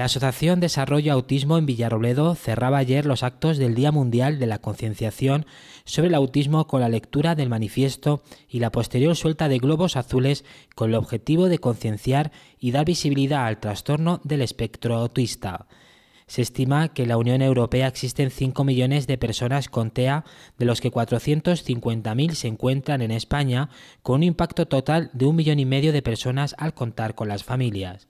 La Asociación Desarrollo Autismo en Villarrobledo cerraba ayer los actos del Día Mundial de la Concienciación sobre el Autismo con la lectura del manifiesto y la posterior suelta de globos azules con el objetivo de concienciar y dar visibilidad al trastorno del espectro autista. Se estima que en la Unión Europea existen 5 millones de personas con TEA, de los que 450.000 se encuentran en España, con un impacto total de un millón y medio de personas al contar con las familias.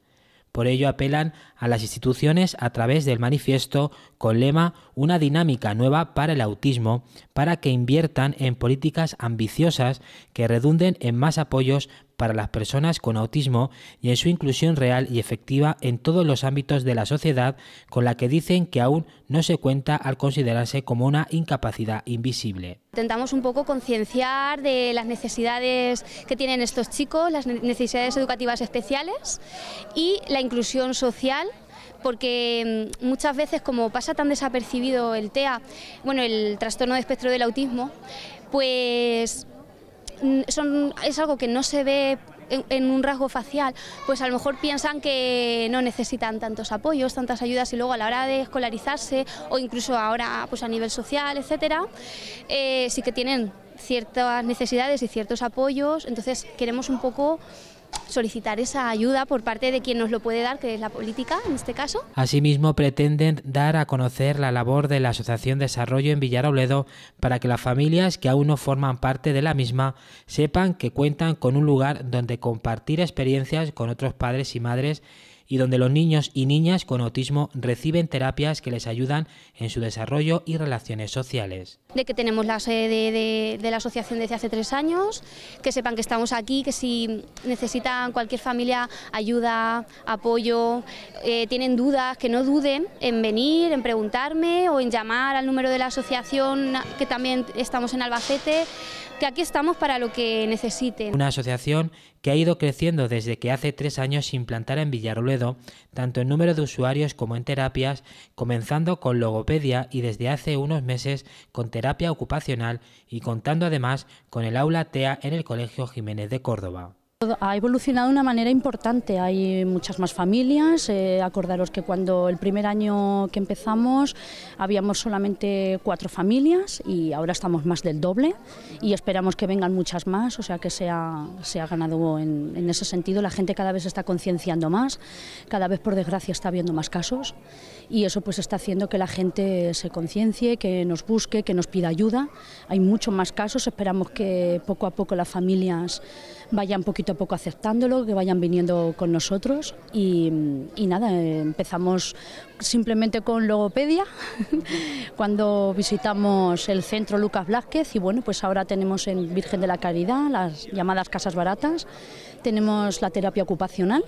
Por ello apelan a las instituciones a través del manifiesto con lema Una dinámica nueva para el autismo para que inviertan en políticas ambiciosas que redunden en más apoyos para las personas con autismo y en su inclusión real y efectiva en todos los ámbitos de la sociedad con la que dicen que aún no se cuenta al considerarse como una incapacidad invisible. Intentamos un poco concienciar de las necesidades que tienen estos chicos, las necesidades educativas especiales y la inclusión social porque mm, muchas veces como pasa tan desapercibido el TEA, bueno, el trastorno de espectro del autismo, pues son, es algo que no se ve en, un rasgo facial, pues a lo mejor piensan que no necesitan tantos apoyos, tantas ayudas y luego a la hora de escolarizarse o incluso ahora pues a nivel social, etcétera, eh, sí que tienen ciertas necesidades y ciertos apoyos, entonces queremos un poco solicitar esa ayuda por parte de quien nos lo puede dar, que es la política en este caso. Asimismo, pretenden dar a conocer la labor de la Asociación Desarrollo en Villarobledo para que las familias que aún no forman parte de la misma sepan que cuentan con un lugar donde compartir experiencias con otros padres y madres y donde los niños y niñas con autismo reciben terapias que les ayudan en su desarrollo y relaciones sociales. De que tenemos la sede de, la asociación desde hace tres años, que sepan que estamos aquí, que si necesitan cualquier familia ayuda, apoyo, eh, tienen dudas, que no duden en venir, en preguntarme o en llamar al número de la asociación, que también estamos en Albacete, que aquí estamos para lo que necesiten. Una asociación que ha ido creciendo desde que hace tres años se implantara en Villarroledo, tanto en número de usuarios como en terapias, comenzando con logopedia y desde hace unos meses con terapia ocupacional y contando además con el aula TEA en el Colegio Jiménez de Córdoba. Ha evolucionado de una manera importante, hay muchas más familias, eh, acordaros que cuando el primer año que empezamos habíamos solamente cuatro familias y ahora estamos más del doble y esperamos que vengan muchas más, o sea que se ha, se ha ganado en, en, ese sentido, la gente cada vez está concienciando más, cada vez por desgracia está habiendo más casos y eso pues está haciendo que la gente se conciencie, que nos busque, que nos pida ayuda, hay muchos más casos, esperamos que poco a poco las familias vayan un poquito poco aceptándolo, que vayan viniendo con nosotros y, y nada, empezamos simplemente con logopedia cuando visitamos el centro Lucas Blázquez y bueno, pues ahora tenemos en Virgen de la Caridad las llamadas casas baratas, tenemos la terapia ocupacional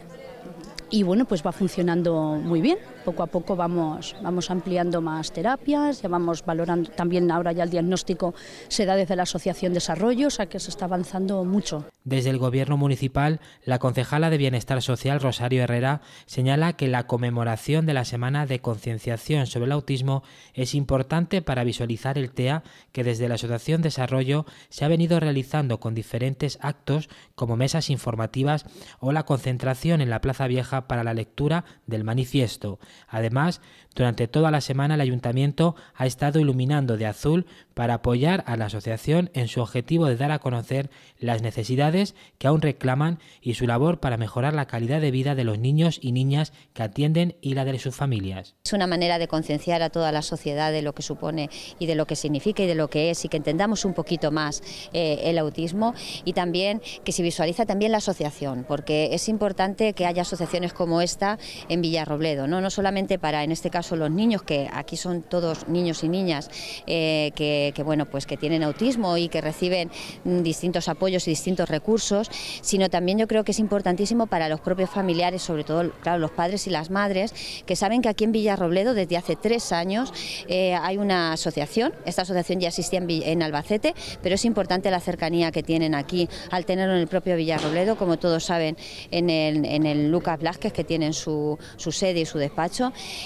y bueno, pues va funcionando muy bien poco a poco vamos, vamos ampliando más terapias, ya vamos valorando, también ahora ya el diagnóstico se da desde la Asociación Desarrollo, o sea que se está avanzando mucho. Desde el Gobierno Municipal, la concejala de Bienestar Social, Rosario Herrera, señala que la conmemoración de la Semana de Concienciación sobre el Autismo es importante para visualizar el TEA que desde la Asociación Desarrollo se ha venido realizando con diferentes actos como mesas informativas o la concentración en la Plaza Vieja para la lectura del manifiesto. Además, durante toda la semana el ayuntamiento ha estado iluminando de azul para apoyar a la asociación en su objetivo de dar a conocer las necesidades que aún reclaman y su labor para mejorar la calidad de vida de los niños y niñas que atienden y la de sus familias. Es una manera de concienciar a toda la sociedad de lo que supone y de lo que significa y de lo que es y que entendamos un poquito más eh, el autismo y también que se visualiza también la asociación, porque es importante que haya asociaciones como esta en Villarrobledo, ¿no? solamente para, en este caso, los niños, que aquí son todos niños y niñas eh, que, bueno, pues que tienen autismo y que reciben mm, distintos apoyos y distintos recursos, sino también yo creo que es importantísimo para los propios familiares, sobre todo, claro, los padres y las madres, que saben que aquí en Villarrobledo desde hace tres años eh, hay una asociación, esta asociación ya existía en, Albacete, pero es importante la cercanía que tienen aquí al tenerlo en el propio Villarrobledo, como todos saben, en el, en el Lucas Blasquez, que tienen su sede y su despacho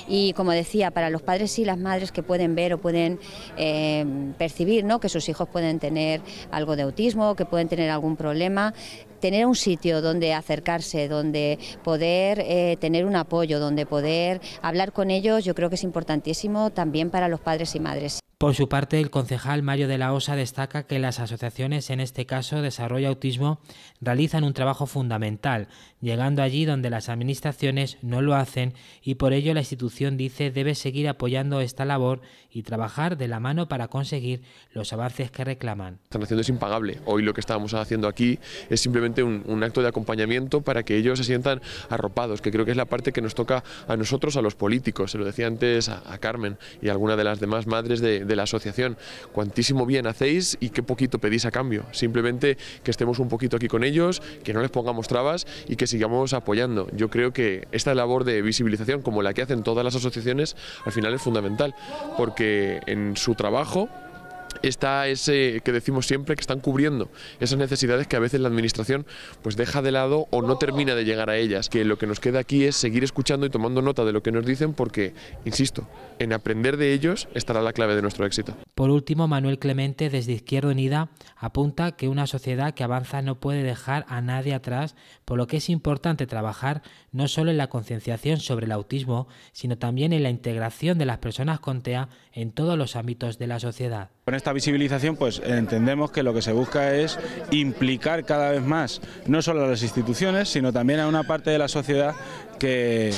y como decía, para los padres y las madres que pueden ver o pueden eh, percibir ¿no? que sus hijos pueden tener algo de autismo, que pueden tener algún problema, tener un sitio donde acercarse, donde poder eh, tener un apoyo, donde poder hablar con ellos, yo creo que es importantísimo también para los padres y madres. Por su parte, el concejal Mario de la Osa destaca que las asociaciones, en este caso Desarrollo Autismo, realizan un trabajo fundamental, llegando allí donde las administraciones no lo hacen y por ello la institución dice debe seguir apoyando esta labor y trabajar de la mano para conseguir los avances que reclaman. Están haciendo es impagable. Hoy lo que estamos haciendo aquí es simplemente un, acto de acompañamiento para que ellos se sientan arropados, que creo que es la parte que nos toca a nosotros, a los políticos. Se lo decía antes a, Carmen y alguna de las demás madres de de la asociación. Cuantísimo bien hacéis y qué poquito pedís a cambio. Simplemente que estemos un poquito aquí con ellos, que no les pongamos trabas y que sigamos apoyando. Yo creo que esta labor de visibilización, como la que hacen todas las asociaciones, al final es fundamental, porque en su trabajo está ese que decimos siempre que están cubriendo esas necesidades que a veces la administración pues deja de lado o no termina de llegar a ellas. Que lo que nos queda aquí es seguir escuchando y tomando nota de lo que nos dicen porque, insisto, en aprender de ellos estará la clave de nuestro éxito. Por último, Manuel Clemente desde Izquierda Unida apunta que una sociedad que avanza no puede dejar a nadie atrás, por lo que es importante trabajar no solo en la concienciación sobre el autismo, sino también en la integración de las personas con TEA en todos los ámbitos de la sociedad. Con esta visibilización pues entendemos que lo que se busca es implicar cada vez más no solo a las instituciones, sino también a una parte de la sociedad que,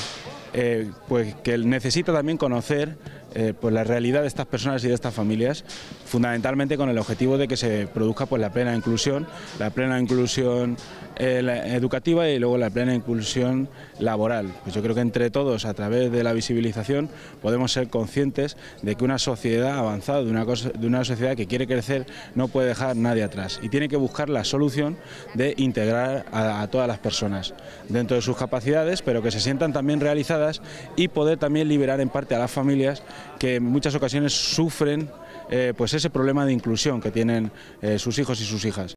eh, pues, que necesita también conocer eh, pues, la realidad de estas personas y de estas familias fundamentalmente con el objetivo de que se produzca pues, la plena inclusión, la plena inclusión eh, educativa y luego la plena inclusión laboral. Pues yo creo que entre todos, a través de la visibilización, podemos ser conscientes de que una sociedad avanzada, de una, de una sociedad que quiere crecer, no puede dejar nadie atrás y tiene que buscar la solución de integrar a, todas las personas dentro de sus capacidades, pero que se sientan también realizadas y poder también liberar en parte a las familias que en muchas ocasiones sufren eh, pues ese problema de inclusión que tienen eh, sus hijos y sus hijas.